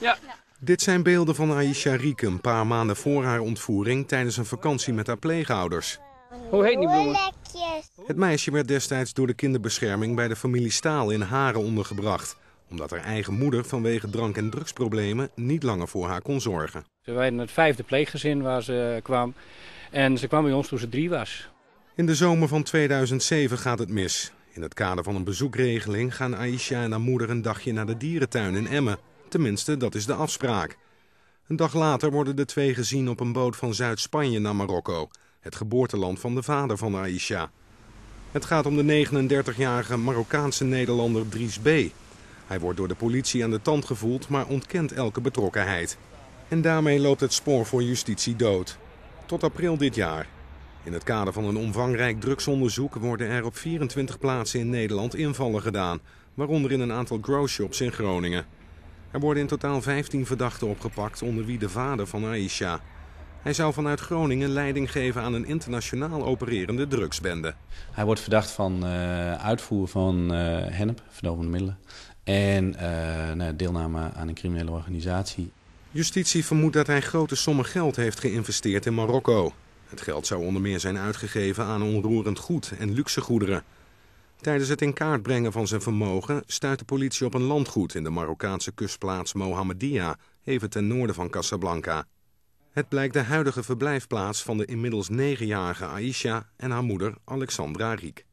Ja. Dit zijn beelden van Aisha Riken, een paar maanden voor haar ontvoering tijdens een vakantie met haar pleegouders. Hoe heet die bloemen? Het meisje werd destijds door de kinderbescherming bij de familie Staal in Haren ondergebracht. Omdat haar eigen moeder vanwege drank- en drugsproblemen niet langer voor haar kon zorgen. Ze waren het vijfde pleeggezin waar ze kwam. En ze kwam bij ons toen ze drie was. In de zomer van 2007 gaat het mis. In het kader van een bezoekregeling gaan Aisha en haar moeder een dagje naar de dierentuin in Emmen. Tenminste, dat is de afspraak. Een dag later worden de twee gezien op een boot van Zuid-Spanje naar Marokko, het geboorteland van de vader van Aisha. Het gaat om de 39-jarige Marokkaanse Nederlander Dries B. Hij wordt door de politie aan de tand gevoeld, maar ontkent elke betrokkenheid. En daarmee loopt het spoor voor justitie dood. Tot april dit jaar. In het kader van een omvangrijk drugsonderzoek worden er op 24 plaatsen in Nederland invallen gedaan, waaronder in een aantal growshops in Groningen. Er worden in totaal 15 verdachten opgepakt, onder wie de vader van Aisha. Hij zou vanuit Groningen leiding geven aan een internationaal opererende drugsbende. Hij wordt verdacht van uh, eh, uitvoer van eh, hennep, verdovende middelen, en eh, nou, deelname aan een criminele organisatie. Justitie vermoedt dat hij grote sommen geld heeft geïnvesteerd in Marokko. Het geld zou onder meer zijn uitgegeven aan onroerend goed en luxe goederen. Tijdens het in kaart brengen van zijn vermogen stuit de politie op een landgoed in de Marokkaanse kustplaats Mohammedia, even ten noorden van Casablanca. Het blijkt de huidige verblijfplaats van de inmiddels negenjarige Aisha en haar moeder Alexandra Riek.